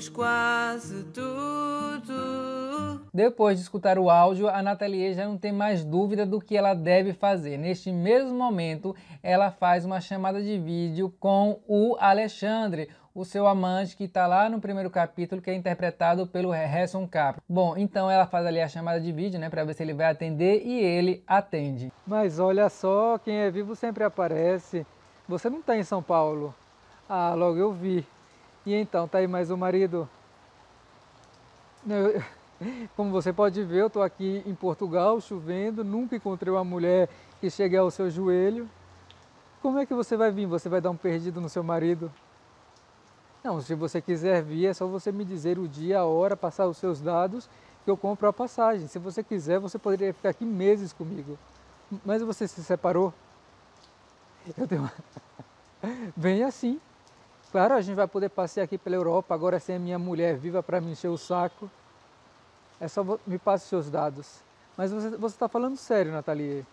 somos quase tudo. Depois de escutar o áudio, a Nathalie já não tem mais dúvida do que ela deve fazer. Neste mesmo momento, ela faz uma chamada de vídeo com o Alexandre, o seu amante que está lá no primeiro capítulo, que é interpretado pelo Harrison Capra. Bom, então ela faz ali a chamada de vídeo, né, para ver se ele vai atender e ele atende. Mas olha só, quem é vivo sempre aparece. Você não está em São Paulo? Ah, logo eu vi. E então, tá aí mais o um marido. Eu, como você pode ver, eu estou aqui em Portugal, chovendo, nunca encontrei uma mulher que chegue ao seu joelho. Como é que você vai vir? Você vai dar um perdido no seu marido? Não, se você quiser vir, é só você me dizer o dia, a hora, passar os seus dados, que eu compro a passagem. Se você quiser, você poderia ficar aqui meses comigo. Mas você se separou? Eu tenho... Bem assim. Claro, a gente vai poder passear aqui pela Europa, agora sem a minha mulher viva para me encher o saco. É só me passe os seus dados. Mas você está falando sério, Nathalie.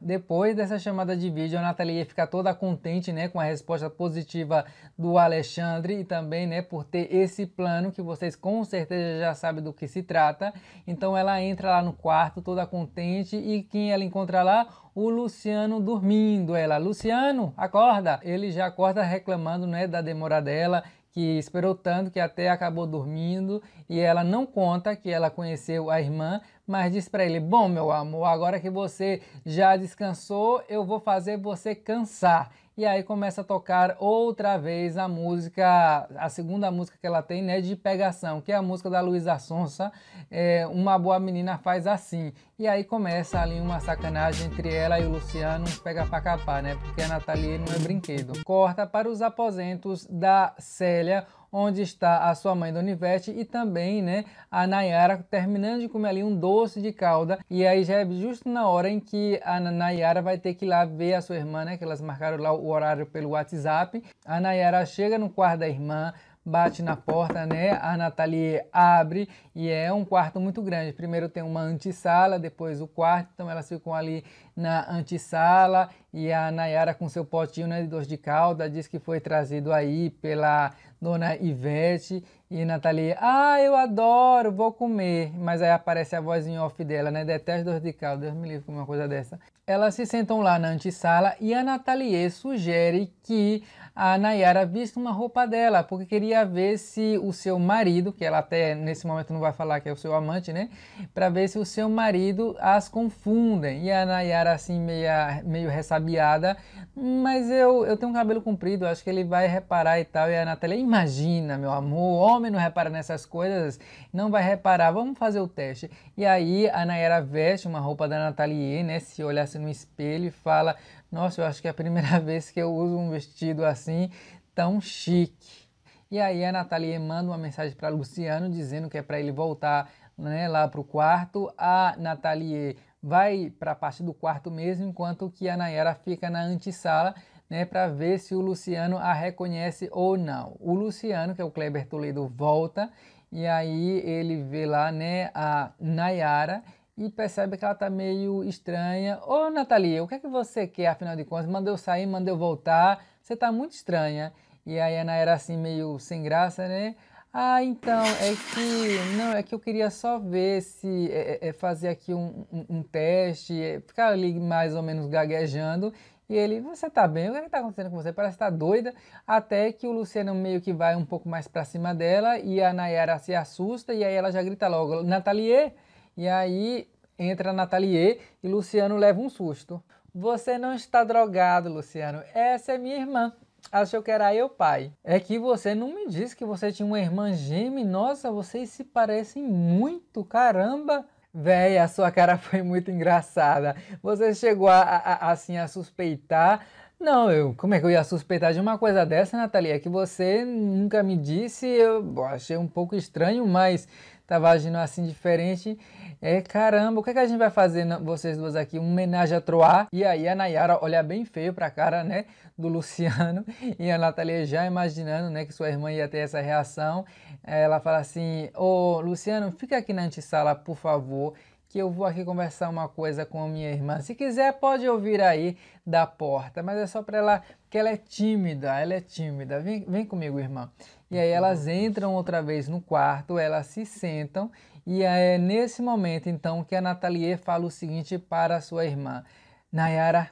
Depois dessa chamada de vídeo, a Nathalie fica toda contente né, com a resposta positiva do Alexandre e também né, por ter esse plano que vocês com certeza já sabem do que se trata. Então ela entra lá no quarto toda contente e quem ela encontra lá? o Luciano dormindo. Ela, Luciano, acorda! Ele já acorda reclamando né, da demora dela que esperou tanto que até acabou dormindo e ela não conta que ela conheceu a irmã, mas diz para ele: "Bom, meu amor, agora que você já descansou, eu vou fazer você cansar" e aí começa a tocar outra vez a música, a segunda música que ela tem, né, de pegação, que é a música da Luísa Sonsa, é, Uma Boa Menina Faz Assim. E aí começa ali uma sacanagem entre ela e o Luciano, pega pra capar, né, porque a Nathalie não é brinquedo. Corta para os aposentos da Célia, onde está a sua mãe Dona Ivete e também né, a Nayara terminando de comer ali um doce de calda. E aí já é justo na hora em que a Nayara vai ter que ir lá ver a sua irmã, né? Que elas marcaram lá o horário pelo WhatsApp. A Nayara chega no quarto da irmã, bate na porta, né? A Nathalie abre e é um quarto muito grande. Primeiro tem uma antessala, depois o quarto, então elas ficam ali na antessala e a Nayara com seu potinho né, de dor de calda diz que foi trazido aí pela dona Ivete e Nathalie, ah, eu adoro, vou comer. Mas aí aparece a voz em off dela, né? Detesto dor de calda, Deus me livre com uma coisa dessa. Elas se sentam lá na antessala e a Nathalie sugere que a Nayara vista uma roupa dela, porque queria ver se o seu marido, que ela até nesse momento não vai falar que é o seu amante, né? Para ver se o seu marido as confundem. E a Nayara, assim, meia, meio ressabiada, mas eu, eu tenho um cabelo comprido, acho que ele vai reparar e tal. E a Natália, imagina, meu amor, homem não repara nessas coisas, não vai reparar, vamos fazer o teste. E aí a Nayara veste uma roupa da Nathalie, né? Se olhasse assim no espelho e fala: nossa, eu acho que é a primeira vez que eu uso um vestido assim, tão chique. E aí a Nathalie manda uma mensagem para Luciano dizendo que é para ele voltar né, lá para o quarto. A Nathalie vai para a parte do quarto mesmo, enquanto que a Nayara fica na antessala né, para ver se o Luciano a reconhece ou não. O Luciano, que é o Kleber Toledo, volta e aí ele vê lá né, a Nayara e percebe que ela está meio estranha. Ô, Natalia, o que é que você quer, afinal de contas? Mandou eu sair, mandou eu voltar, você está muito estranha. E aí a Ana era assim, meio sem graça, né? Ah, então, é que. Não, é que eu queria só ver se. É, é, é fazer aqui um, um, um teste, é, ficar ali mais ou menos gaguejando. E ele, você tá bem? O que é está acontecendo com você? Parece que tá doida. Até que o Luciano meio que vai um pouco mais para cima dela e a Nayara se assusta e aí ela já grita logo: Nathalie! E aí entra Nathalie e Luciano leva um susto. Você não está drogado, Luciano. Essa é minha irmã. Achou que era eu, pai. É que você não me disse que você tinha uma irmã gêmea. Nossa, vocês se parecem muito, caramba. Véia, a sua cara foi muito engraçada. Você chegou a, a, assim a suspeitar. Não, eu, como é que eu ia suspeitar de uma coisa dessa, Natalia? É que você nunca me disse, eu achei um pouco estranho, mas Tava agindo assim diferente. É, caramba, o que, é que a gente vai fazer, vocês duas aqui? Um homenagem a Troar. E aí a Nayara olha bem feio pra cara, né, do Luciano. E a Natalia já imaginando, né, que sua irmã ia ter essa reação. Ela fala assim, ô Luciano, fica aqui na antessala, por favor que eu vou aqui conversar uma coisa com a minha irmã. Se quiser, pode ouvir aí da porta, mas é só para ela, que ela é tímida, ela é tímida. Vem, vem comigo, irmã. E aí elas entram outra vez no quarto, elas se sentam e é nesse momento então que a Nathalie fala o seguinte para sua irmã: Nayara,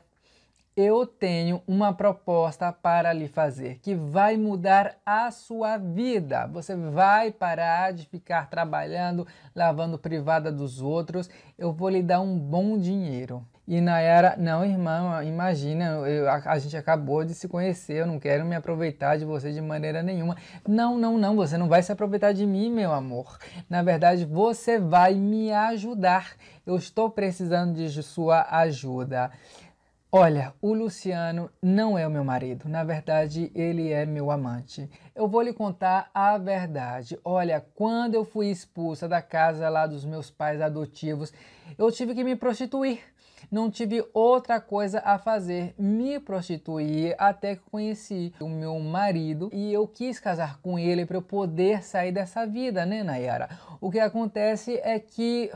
eu tenho uma proposta para lhe fazer que vai mudar a sua vida. Você vai parar de ficar trabalhando, lavando privada dos outros. Eu vou lhe dar um bom dinheiro. E Nayara, não, irmã, imagina, eu, a, a, gente acabou de se conhecer, eu não quero me aproveitar de você de maneira nenhuma. Não, não, não, você não vai se aproveitar de mim, meu amor. Na verdade, você vai me ajudar. Eu estou precisando de sua ajuda. Olha, o Luciano não é o meu marido, na verdade, ele é meu amante. Eu vou lhe contar a verdade. Olha, quando eu fui expulsa da casa lá dos meus pais adotivos, eu tive que me prostituir não tive outra coisa a fazer, me prostituir até que conheci o meu marido e eu quis casar com ele para eu poder sair dessa vida, né, Nayara? O que acontece é que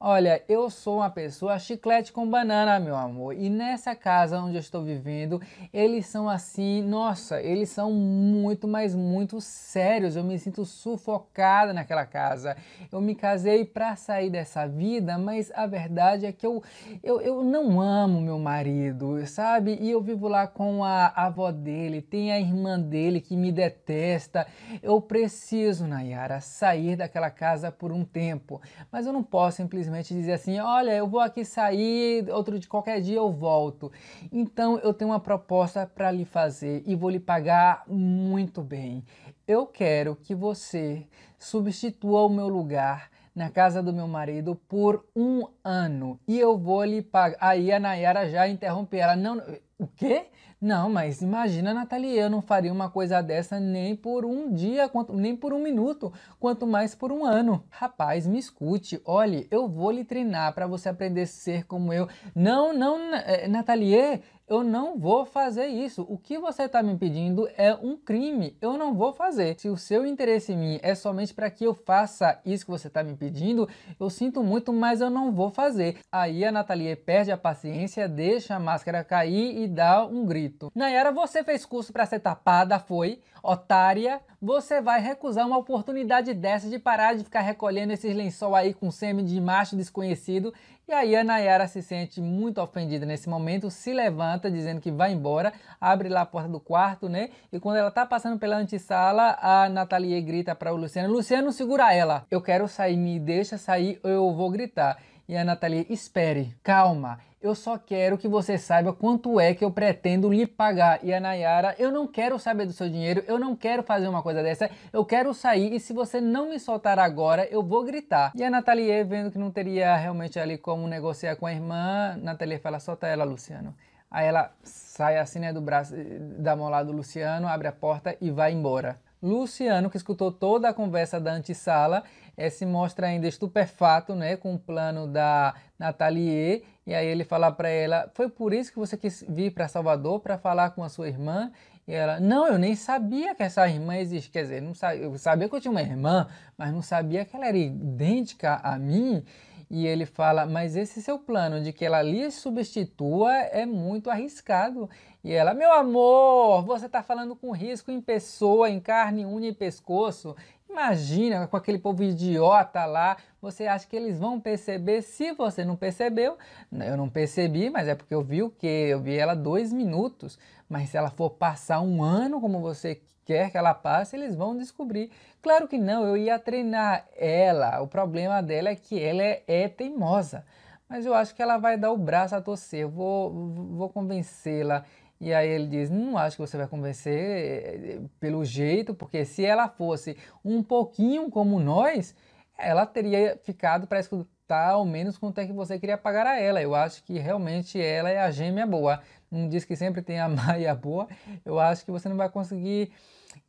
Olha, eu sou uma pessoa chiclete com banana, meu amor. E nessa casa onde eu estou vivendo, eles são assim, nossa, eles são muito, mas muito sérios. Eu me sinto sufocada naquela casa. Eu me casei para sair dessa vida, mas a verdade é que eu, eu, eu não amo meu marido, sabe? E eu vivo lá com a avó dele, tem a irmã dele que me detesta. Eu preciso, Nayara, sair daquela casa por um tempo, mas eu não posso simplesmente simplesmente dizer assim: olha, eu vou aqui sair, outro de qualquer dia eu volto. Então eu tenho uma proposta para lhe fazer e vou lhe pagar muito bem. Eu quero que você substitua o meu lugar na casa do meu marido por um ano e eu vou lhe pagar. Aí a Nayara já interrompeu ela. Não, o quê? Não, mas imagina, Nathalie, eu não faria uma coisa dessa nem por um dia, quanto, nem por um minuto, quanto mais por um ano. Rapaz, me escute, olhe, eu vou lhe treinar para você aprender a ser como eu. Não, não, eh, Nathalie, eu não vou fazer isso. O que você está me pedindo é um crime. Eu não vou fazer. Se o seu interesse em mim é somente para que eu faça isso que você está me pedindo, eu sinto muito, mas eu não vou fazer. Aí a Nathalie perde a paciência, deixa a máscara cair e dá um grito. Nayara, você fez curso para ser tapada, foi? Otária, você vai recusar uma oportunidade dessa de parar de ficar recolhendo esses lençol aí com sêmen de macho desconhecido e aí a Nayara se sente muito ofendida nesse momento, se levanta dizendo que vai embora, abre lá a porta do quarto, né? E quando ela tá passando pela antessala, a Natalie grita para o Luciano: "Luciano, segura ela. Eu quero sair, me deixa sair ou eu vou gritar". E a Nathalie, espere, calma, eu só quero que você saiba quanto é que eu pretendo lhe pagar. E a Nayara, eu não quero saber do seu dinheiro, eu não quero fazer uma coisa dessa, eu quero sair e se você não me soltar agora, eu vou gritar. E a Nathalie, vendo que não teria realmente ali como negociar com a irmã, Nathalie fala, solta ela, Luciano. Aí ela sai assim, né, do braço, da mão lá do Luciano, abre a porta e vai embora. Luciano, que escutou toda a conversa da antessala, é, se mostra ainda estupefato né, com o plano da Nathalie. E aí ele fala para ela: Foi por isso que você quis vir para Salvador para falar com a sua irmã? E ela, não, eu nem sabia que essa irmã existe Quer dizer, não eu sabia que eu tinha uma irmã, mas não sabia que ela era idêntica a mim. E ele fala, mas esse seu plano de que ela lhe substitua é muito arriscado. E ela, meu amor, você está falando com risco em pessoa, em carne, unha e pescoço. Imagina, com aquele povo idiota lá, você acha que eles vão perceber? Se você não percebeu, né, eu não percebi, mas é porque eu vi o que? Eu vi ela dois minutos. Mas se ela for passar um ano como você quer que ela passe, eles vão descobrir. Claro que não, eu ia treinar ela. O problema dela é que ela é, é teimosa. Mas eu acho que ela vai dar o braço a torcer. Eu vou, vou convencê-la e aí ele diz: Não acho que você vai convencer eh, eh, pelo jeito, porque se ela fosse um pouquinho como nós, ela teria ficado para escutar ao menos quanto é que você queria pagar a ela. Eu acho que realmente ela é a gêmea boa. Não diz que sempre tem a má e a boa. Eu acho que você não vai conseguir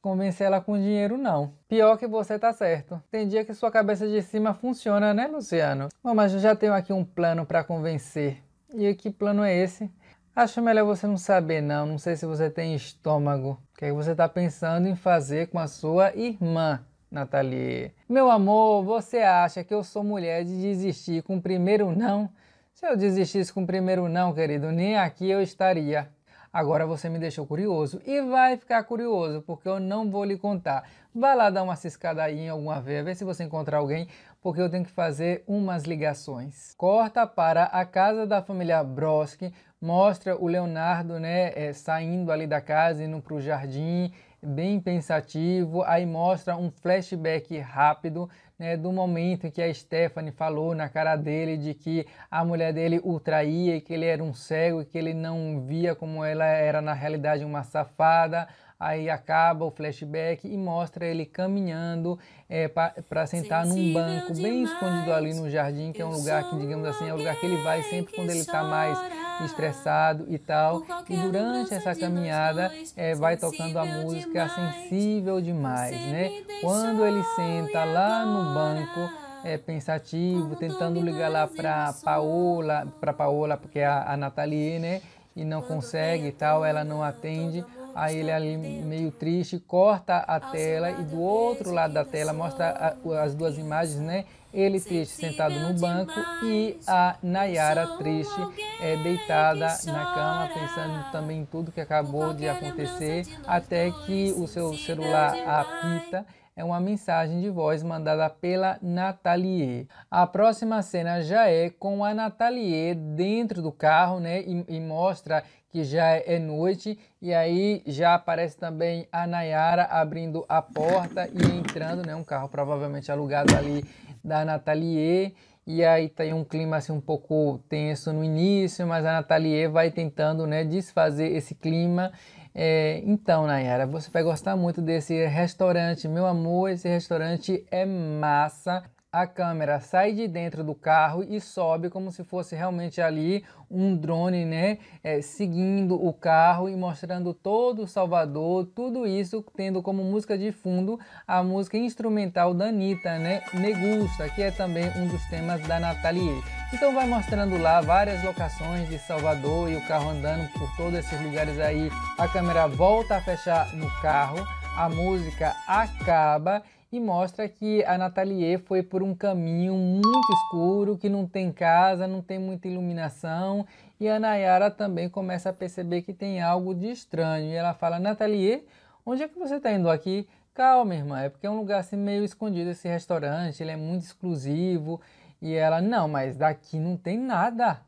convencer ela com dinheiro, não. Pior que você tá certo. Tem dia que sua cabeça de cima funciona, né, Luciano? Bom, mas eu já tenho aqui um plano para convencer. E que plano é esse? Acho melhor você não saber, não. Não sei se você tem estômago. O que, é que você está pensando em fazer com a sua irmã, Nathalie? Meu amor, você acha que eu sou mulher de desistir com o primeiro não? Se eu desistisse com o primeiro não, querido, nem aqui eu estaria. Agora você me deixou curioso e vai ficar curioso porque eu não vou lhe contar. Vá lá dar uma ciscada aí em alguma vez, ver se você encontrar alguém, porque eu tenho que fazer umas ligações. Corta para a casa da família Broski, mostra o Leonardo né, é, saindo ali da casa, indo para o jardim, bem pensativo. Aí mostra um flashback rápido né, do momento em que a Stephanie falou na cara dele de que a mulher dele o traía e que ele era um cego e que ele não via como ela era na realidade uma safada. Aí acaba o flashback e mostra ele caminhando é, para sentar Sensível num banco bem escondido ali no jardim, que Eu é um lugar que, digamos assim, é o lugar que ele vai sempre quando ele está mais ah, estressado e tal. E durante essa caminhada é, vai tocando a música sensível demais, né? Quando ele senta lá no banco, é, pensativo, tentando ligar lá para Paola, para Paola, porque é a, a Nathalie, né? E não consegue e tal, ela não atende. Aí ele ali meio triste, corta a tela e do outro lado da tela mostra a, as duas imagens, né? ele triste sentado no banco e a Nayara triste é, deitada na cama, pensando também em tudo que acabou de acontecer, até que o seu celular apita é uma mensagem de voz mandada pela Nathalie. A próxima cena já é com a Nathalie dentro do carro, né? E, e mostra que já é noite. E aí já aparece também a Nayara abrindo a porta e entrando, né? Um carro provavelmente alugado ali da Nathalie. E aí tem um clima assim um pouco tenso no início, mas a Nathalie vai tentando né, desfazer esse clima. É, então, Nayara, você vai gostar muito desse restaurante. Meu amor, esse restaurante é massa a câmera sai de dentro do carro e sobe como se fosse realmente ali um drone, né? É, seguindo o carro e mostrando todo o Salvador, tudo isso tendo como música de fundo a música instrumental da Anitta, né? Me Gusta, que é também um dos temas da Nathalie. Então vai mostrando lá várias locações de Salvador e o carro andando por todos esses lugares aí. A câmera volta a fechar no carro, a música acaba e mostra que a Nathalie foi por um caminho muito escuro, que não tem casa, não tem muita iluminação, e a Nayara também começa a perceber que tem algo de estranho. E ela fala: Nathalie, onde é que você está indo aqui? Calma, irmã, é porque é um lugar assim, meio escondido esse restaurante, ele é muito exclusivo. E ela: Não, mas daqui não tem nada.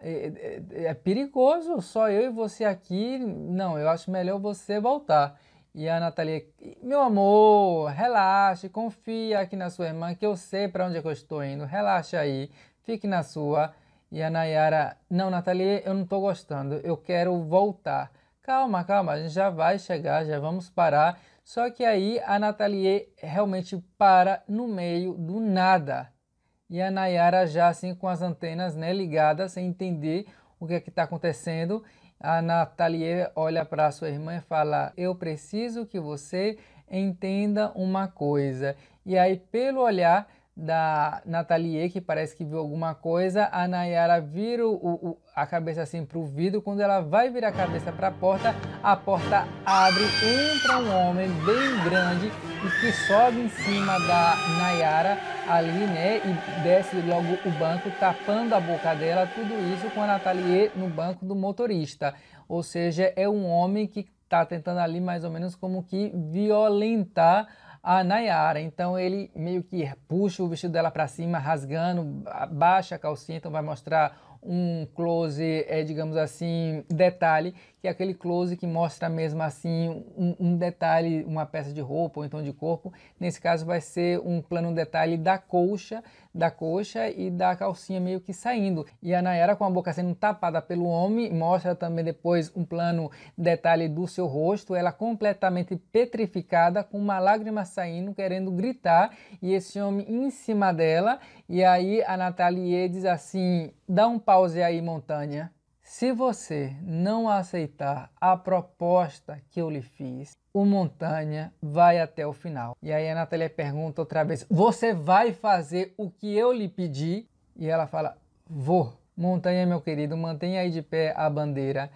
É, é, é, é perigoso, só eu e você aqui. Não, eu acho melhor você voltar. E a Natalia, meu amor, relaxe, confia aqui na sua irmã, que eu sei para onde é que eu estou indo. Relaxa aí, fique na sua. E a Nayara, não, Natalia, eu não estou gostando, eu quero voltar. Calma, calma, a gente já vai chegar, já vamos parar. Só que aí a Natalie realmente para no meio do nada. E a Nayara já assim com as antenas né, ligadas, sem entender o que é que está acontecendo. A Nathalie olha para sua irmã e fala: Eu preciso que você entenda uma coisa. E aí, pelo olhar, da Nathalie, que parece que viu alguma coisa. A Nayara vira o, o, a cabeça assim para o vidro. Quando ela vai virar a cabeça para a porta, a porta abre, entra um homem bem grande e que sobe em cima da Nayara ali, né? E desce logo o banco, tapando a boca dela. Tudo isso com a Nathalie no banco do motorista. Ou seja, é um homem que está tentando ali mais ou menos como que violentar a Nayara. Então ele meio que puxa o vestido dela para cima, rasgando, baixa a calcinha, então vai mostrar um close, é, digamos assim, detalhe que é aquele close que mostra mesmo assim um, um, detalhe, uma peça de roupa ou então de corpo. Nesse caso vai ser um plano detalhe da colcha, da coxa e da calcinha meio que saindo. E a Nayara com a boca sendo tapada pelo homem, mostra também depois um plano detalhe do seu rosto, ela completamente petrificada com uma lágrima saindo, querendo gritar, e esse homem em cima dela. E aí a Natalie diz assim: "Dá um pause aí, montanha". Se você não aceitar a proposta que eu lhe fiz, o Montanha vai até o final. E aí a Natália pergunta outra vez: Você vai fazer o que eu lhe pedi? E ela fala: Vou. Montanha, meu querido, mantenha aí de pé a bandeira.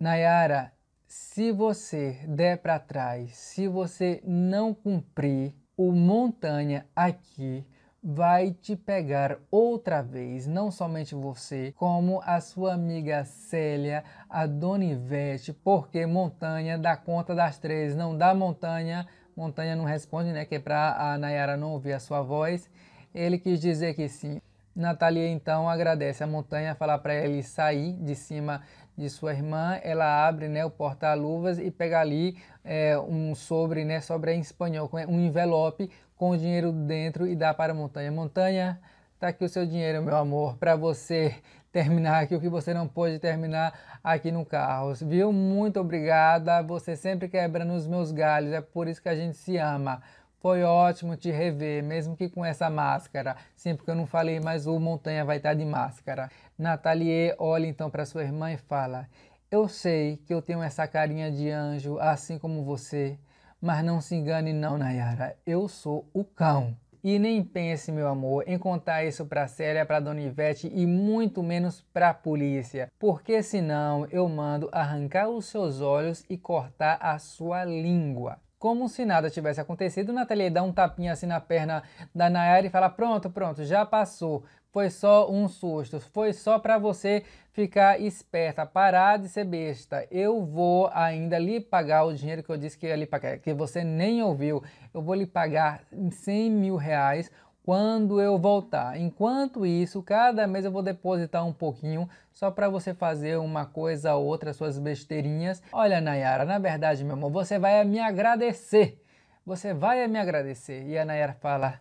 Nayara, se você der para trás, se você não cumprir o Montanha aqui, vai te pegar outra vez, não somente você, como a sua amiga Célia, a Dona Ivete, porque montanha dá conta das três, não dá montanha, montanha não responde, né, que é para a Nayara não ouvir a sua voz, ele quis dizer que sim. Natalia então agradece a montanha, fala para ele sair de cima de sua irmã, ela abre né, o porta-luvas e pega ali é, um sobre, né, sobre em espanhol, um envelope com o dinheiro dentro e dá para a montanha. Montanha, tá aqui o seu dinheiro, meu amor, para você terminar aqui o que você não pôde terminar aqui no carro, viu? Muito obrigada, você sempre quebra nos meus galhos, é por isso que a gente se ama. Foi ótimo te rever, mesmo que com essa máscara. Sim, porque eu não falei, mas o Montanha vai estar tá de máscara. Nathalie olha então para sua irmã e fala: Eu sei que eu tenho essa carinha de anjo, assim como você. Mas não se engane não, Nayara, eu sou o cão. E nem pense, meu amor, em contar isso pra Célia, pra Dona Ivete e muito menos pra polícia, porque senão eu mando arrancar os seus olhos e cortar a sua língua. Como se nada tivesse acontecido, Nathalie dá um tapinha assim na perna da Nayara e fala: Pronto, pronto, já passou. Foi só um susto, foi só para você ficar esperta, parar de ser besta. Eu vou ainda lhe pagar o dinheiro que eu disse que ia lhe pagar, que você nem ouviu. Eu vou lhe pagar 100 mil reais quando eu voltar. Enquanto isso, cada mês eu vou depositar um pouquinho só para você fazer uma coisa ou outra, suas besteirinhas. Olha, Nayara, na verdade, meu amor, você vai me agradecer. Você vai me agradecer. E a Nayara fala: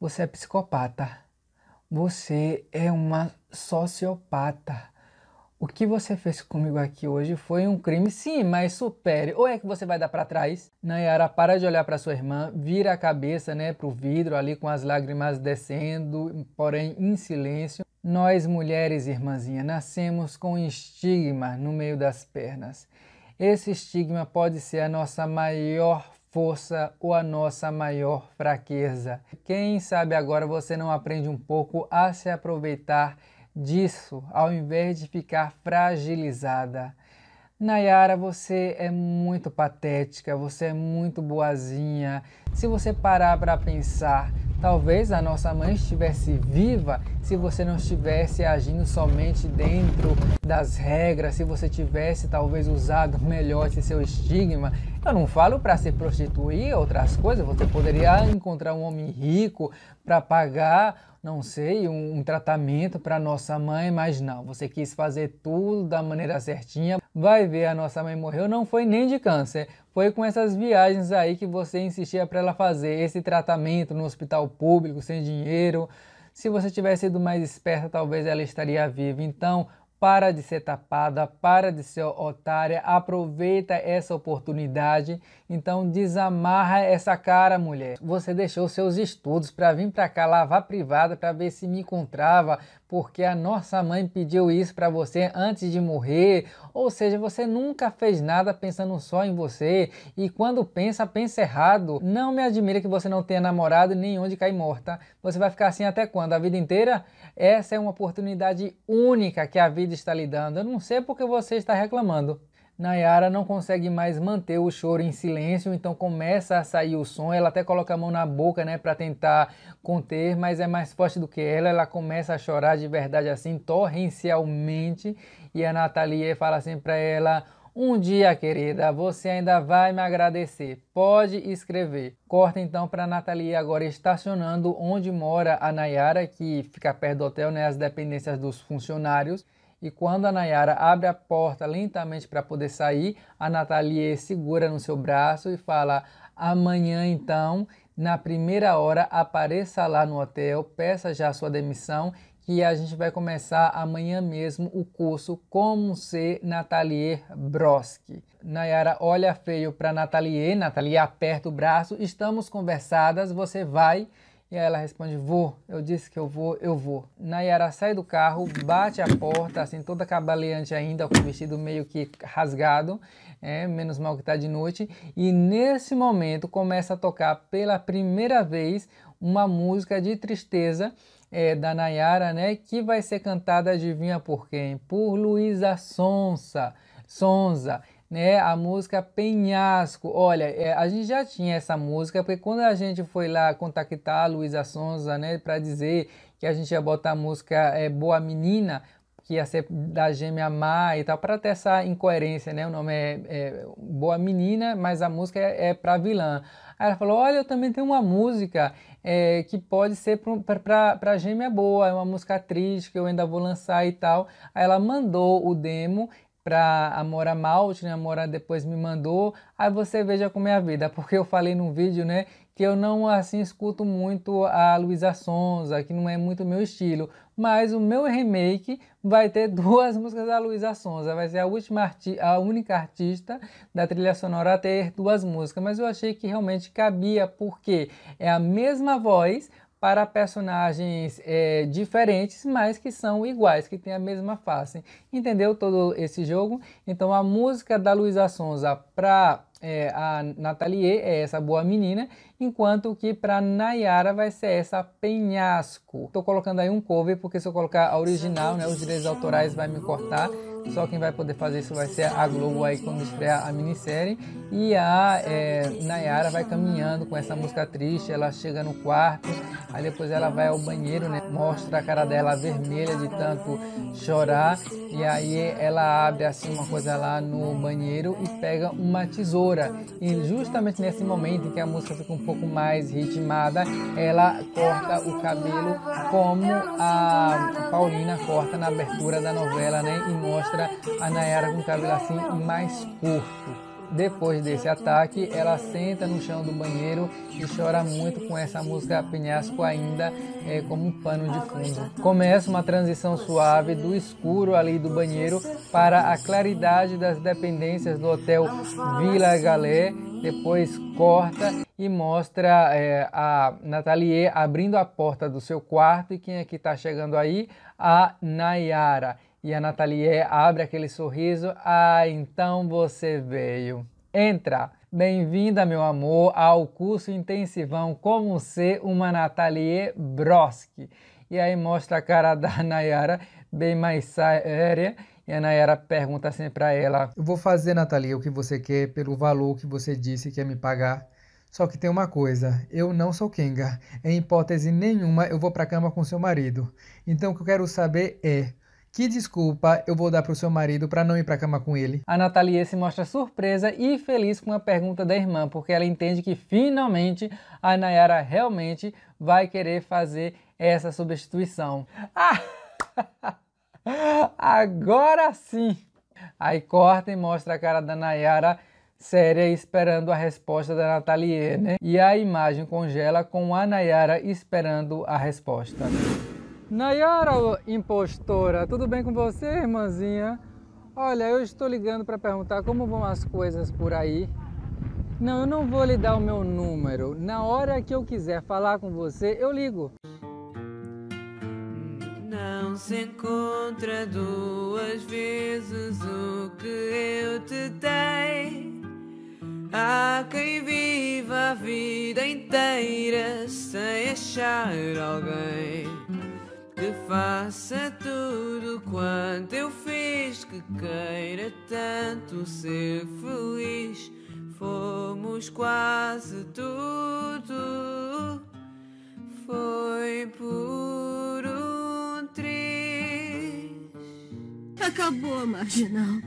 Você é psicopata. Você é uma sociopata. O que você fez comigo aqui hoje foi um crime, sim, mas supere. Ou é que você vai dar para trás? Nayara para de olhar para sua irmã, vira a cabeça, né, pro vidro ali com as lágrimas descendo, porém em silêncio. Nós mulheres, irmãzinha, nascemos com estigma no meio das pernas. Esse estigma pode ser a nossa maior força ou a nossa maior fraqueza. Quem sabe agora você não aprende um pouco a se aproveitar disso ao invés de ficar fragilizada. Nayara, você é muito patética, você é muito boazinha. Se você parar para pensar, Talvez a nossa mãe estivesse viva se você não estivesse agindo somente dentro das regras, se você tivesse talvez usado melhor esse seu estigma. Eu não falo para se prostituir, outras coisas, você poderia encontrar um homem rico para pagar não sei, um, um tratamento para nossa mãe, mas não, você quis fazer tudo da maneira certinha. Vai ver, a nossa mãe morreu, não foi nem de câncer, foi com essas viagens aí que você insistia para ela fazer esse tratamento no hospital público, sem dinheiro. Se você tivesse sido mais esperta, talvez ela estaria viva. Então, para de ser tapada, para de ser otária, aproveita essa oportunidade. Então desamarra essa cara, mulher. Você deixou seus estudos para vir para cá lavar privada para ver se me encontrava, porque a nossa mãe pediu isso para você antes de morrer. Ou seja, você nunca fez nada pensando só em você e quando pensa, pensa errado. Não me admira que você não tenha namorado nem onde cair morta. Você vai ficar assim até quando? A vida inteira? Essa é uma oportunidade única que a vida está lhe dando. Eu não sei porque você está reclamando. Nayara não consegue mais manter o choro em silêncio, então começa a sair o som. Ela até coloca a mão na boca, né, para tentar conter, mas é mais forte do que ela. Ela começa a chorar de verdade assim, torrencialmente. E a Natalia fala assim para ela: um dia, querida, você ainda vai me agradecer. Pode escrever. Corta então para Natalia agora estacionando onde mora a Nayara, que fica perto do hotel, né, as dependências dos funcionários. E quando a Nayara abre a porta lentamente para poder sair, a Nathalie segura no seu braço e fala: Amanhã então, na primeira hora, apareça lá no hotel, peça já sua demissão que a gente vai começar amanhã mesmo o curso Como Ser Nathalie Broski. Nayara olha feio para Nathalie, Nathalie aperta o braço, estamos conversadas, você vai e aí ela responde: Vou, eu disse que eu vou, eu vou. Nayara sai do carro, bate a porta, assim, toda cabaleante ainda, com o vestido meio que rasgado, é, menos mal que tá de noite. E nesse momento começa a tocar pela primeira vez uma música de tristeza é, da Nayara, né? Que vai ser cantada, adivinha por quem? Por Luísa Sonsa. Sonza né? A música Penhasco. Olha, é, a gente já tinha essa música, porque quando a gente foi lá contactar a Luísa Sonza, né, para dizer que a gente ia botar a música é, Boa Menina, que ia ser da gêmea Má e tal, para ter essa incoerência, né? O nome é, é Boa Menina, mas a música é, é para vilã. Aí ela falou: Olha, eu também tenho uma música é, que pode ser para gêmea boa, é uma música triste que eu ainda vou lançar e tal. Aí ela mandou o demo para a Mora Malte, né? A Mora depois me mandou. Aí você veja como é a vida, porque eu falei num vídeo, né, que eu não assim escuto muito a Luísa Sonza, que não é muito meu estilo, mas o meu remake vai ter duas músicas da Luísa Sonza, vai ser a última a única artista da trilha sonora a ter duas músicas, mas eu achei que realmente cabia porque é a mesma voz, para personagens é, diferentes, mas que são iguais, que têm a mesma face. Entendeu todo esse jogo? Então a música da Luísa Sonza para é, a Nathalie é essa boa menina, enquanto que para Nayara vai ser essa penhasco. tô colocando aí um cover, porque se eu colocar a original, né, os direitos autorais vai me cortar. Só quem vai poder fazer isso vai ser a Globo aí quando estrear a minissérie. E a é, Nayara vai caminhando com essa música triste, ela chega no quarto, aí depois ela vai ao banheiro, né? Mostra a cara dela vermelha de tanto chorar. E aí ela abre assim uma coisa lá no banheiro e pega uma tesoura cantora e justamente nesse momento em que a música fica um pouco mais ritmada, ela corta o cabelo como a Paulina corta na abertura da novela, né? E mostra a Nayara com o cabelo assim mais curto. Depois desse ataque, ela senta no chão do banheiro e chora muito com essa música Penhasco ainda é, como um pano de fundo. Começa uma transição suave do escuro ali do banheiro para a claridade das dependências do hotel Vila Galé depois corta e mostra é, a Nathalie abrindo a porta do seu quarto e quem é que está chegando aí? A Nayara. E a Nathalie abre aquele sorriso. Ah, então você veio. Entra! Bem-vinda, meu amor, ao curso intensivão Como Ser uma Nathalie Broski. E aí mostra a cara da Nayara, bem mais séria. E a Nayara pergunta assim para ela: Eu vou fazer, Nathalie, o que você quer pelo valor que você disse que ia me pagar. Só que tem uma coisa, eu não sou Kenga. Em hipótese nenhuma eu vou pra cama com seu marido. Então o que eu quero saber é que desculpa eu vou dar pro seu marido para não ir pra cama com ele? A Natalia se mostra surpresa e feliz com a pergunta da irmã, porque ela entende que finalmente a Nayara realmente vai querer fazer essa substituição. Ah! Agora sim! Aí corta e mostra a cara da Nayara séria esperando a resposta da Natalie, né? E a imagem congela com a Nayara esperando a resposta. Nayara impostora, tudo bem com você, irmãzinha? Olha, eu estou ligando para perguntar como vão as coisas por aí. Não, eu não vou lhe dar o meu número. Na hora que eu quiser falar com você, eu ligo. Não se encontra duas vezes o que eu te dei. Há quem viva a vida inteira sem achar alguém que faça tudo quanto eu fiz, que queira tanto ser feliz. Fomos quase tudo, foi por um triz. Acabou, marginal.